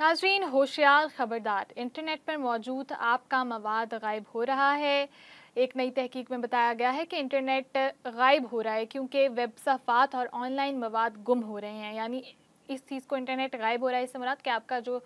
नाजरीन होशियार खबरदार इंटरनेट पर मौजूद आपका मवाद गायब हो रहा है एक नई तहकीक में बताया गया है कि इंटरनेट गायब हो रहा है क्योंकि वेब सफ़ात और ऑनलाइन मवाद गुम हो रहे हैं यानी इस चीज़ को इंटरनेट गायब हो रहा है इससे मुराद कि आपका जो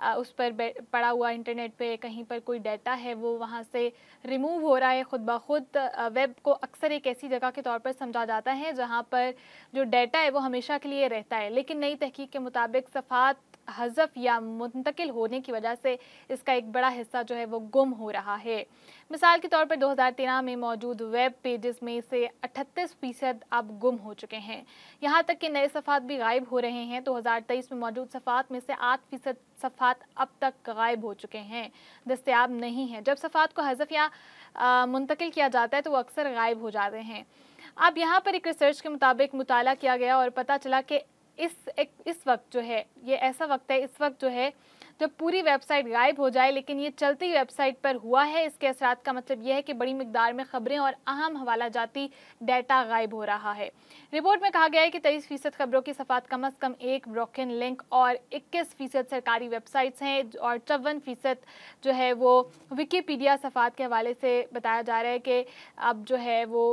आ, उस पर पड़ा हुआ इंटरनेट पे कहीं पर कोई डाटा है वो वहाँ से रिमूव हो रहा है ख़ुद ब खुद वेब को अक्सर एक ऐसी जगह के तौर पर समझा जाता है जहाँ पर जो डाटा है वो हमेशा के लिए रहता है लेकिन नई तहकीक के मुताबिक सफ़ात हजफ या मुंतकिल होने की वजह से इसका एक बड़ा हिस्सा जो है वो गुम हो रहा है मिसाल के तौर पर 2013 में मौजूद वेब पेजेस में से 38 फीसद अब गुम हो चुके हैं यहाँ तक कि नए सफ़ात भी गायब हो रहे हैं 2023 तो में मौजूद सफ़ात में से आठ फीसद सफ़ात अब तक गायब हो चुके हैं दस्तियाब नहीं हैं जब सफ़ात को हजफ या मुंतकिल किया जाता है तो वो अक्सर गायब हो जाते हैं अब यहाँ पर एक रिसर्च के मुताबिक मुताला किया गया और पता चला कि इस एक इस वक्त जो है ये ऐसा वक्त है इस वक्त जो है जब पूरी वेबसाइट गायब हो जाए लेकिन ये चलती वेबसाइट पर हुआ है इसके असरात का मतलब यह है कि बड़ी मकदार में खबरें और अहम हवाला जाती डेटा गायब हो रहा है रिपोर्ट में कहा गया है कि तेईस फ़ीसद खबरों की सफ़ात कम अज़ कम एक ब्रोकन लिंक और इक्कीस फ़ीसद सरकारी वेबसाइट्स हैं और चौवन फ़ीसद जो है वो विकीपीडिया सफ़ात के हवाले से बताया जा रहा है कि अब जो है वो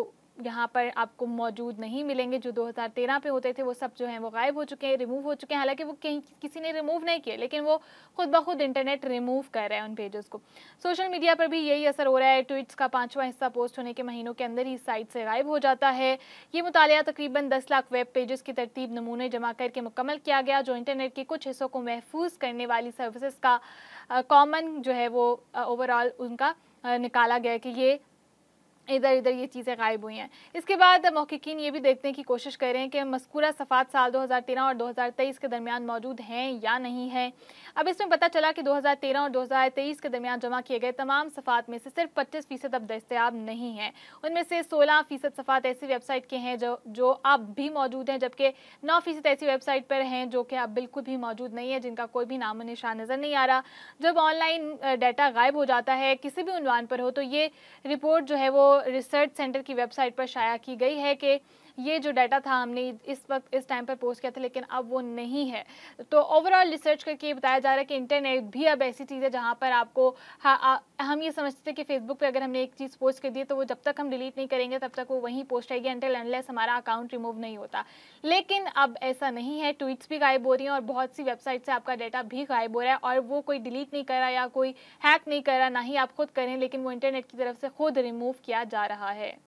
यहाँ पर आपको मौजूद नहीं मिलेंगे जो 2013 पे होते थे वो सब जो हैं वो गायब हो चुके हैं रिमूव हो चुके हैं हालांकि वो कहीं किसी ने रिमूव नहीं किए लेकिन वो खुद ब खुद इंटरनेट रिमूव कर रहे हैं उन पेजेस को सोशल मीडिया पर भी यही असर हो रहा है ट्वीट्स का पाँचवा हिस्सा पोस्ट होने के महीनों के अंदर ही साइट से गायब हो जाता है ये मुताल तकरीबन दस लाख वेब पेजेस की तरतीब नमूने जमा करके मुकम्मल किया गया जो इंटरनेट के कुछ हिस्सों को महफूज करने वाली सर्विसज़ का कॉमन जो है वो ओवरऑल उनका निकाला गया कि ये इधर इधर ये चीज़ें गायब हुई हैं इसके बाद महकिन ये भी देखने की कोशिश कर रहे हैं कि मस्कूरा सफ़ात साल 2013 और 2023 के दरमियान मौजूद हैं या नहीं है अब इसमें पता चला कि 2013 और 2023 के दरमियान जमा किए गए तमाम सफ़ात में से सिर्फ पच्चीस फ़ीसद अब दस्तियाब नहीं हैं उनमें से सोलह फ़ीसद सफ़ात ऐसी वेबसाइट के हैं जो जो अब भी मौजूद हैं जबकि नौ फ़ीसद ऐसी वेबसाइट पर हैं जो कि अब बिल्कुल भी मौजूद नहीं है जिनका कोई भी नामो निशान नज़र नहीं आ रहा जब ऑनलाइन डाटा गायब हो जाता है किसी भी उनवान पर हो तो ये रिपोर्ट जो है वो रिसर्च सेंटर की वेबसाइट पर शाया की गई है कि ये जो डाटा था हमने इस वक्त इस टाइम पर पोस्ट किया था लेकिन अब वो नहीं है तो ओवरऑल रिसर्च करके बताया जा रहा है कि इंटरनेट भी अब ऐसी चीज़ है जहाँ पर आपको हम ये समझते थे कि फेसबुक पर अगर हमने एक चीज़ पोस्ट कर दी तो वो जब तक हम डिलीट नहीं करेंगे तब तक वो वहीं पोस्ट रहेगी अनटिल अनलेस हमारा अकाउंट रिमूव नहीं होता लेकिन अब ऐसा नहीं है ट्वीट्स भी गायब हो रही हैं और बहुत सी वेबसाइट से आपका डाटा भी गायब हो रहा है और वो कोई डिलीट नहीं कर रहा या कोई हैक नहीं कर रहा ना ही आप खुद करें लेकिन वो इंटरनेट की तरफ से खुद रिमूव किया जा रहा है